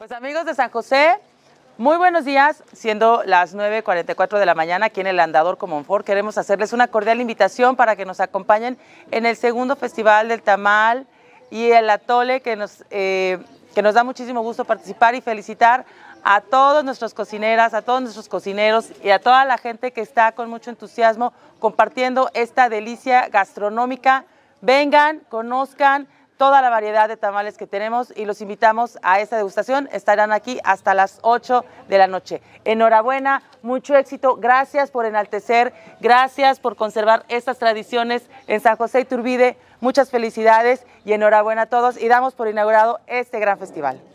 Pues amigos de San José, muy buenos días, siendo las 9.44 de la mañana aquí en el Andador Comonfort, queremos hacerles una cordial invitación para que nos acompañen en el segundo Festival del Tamal y el Atole, que nos, eh, que nos da muchísimo gusto participar y felicitar a todos nuestros cocineras, a todos nuestros cocineros y a toda la gente que está con mucho entusiasmo compartiendo esta delicia gastronómica. Vengan, conozcan, toda la variedad de tamales que tenemos y los invitamos a esta degustación. Estarán aquí hasta las 8 de la noche. Enhorabuena, mucho éxito. Gracias por enaltecer, gracias por conservar estas tradiciones en San José Iturbide. Muchas felicidades y enhorabuena a todos y damos por inaugurado este gran festival.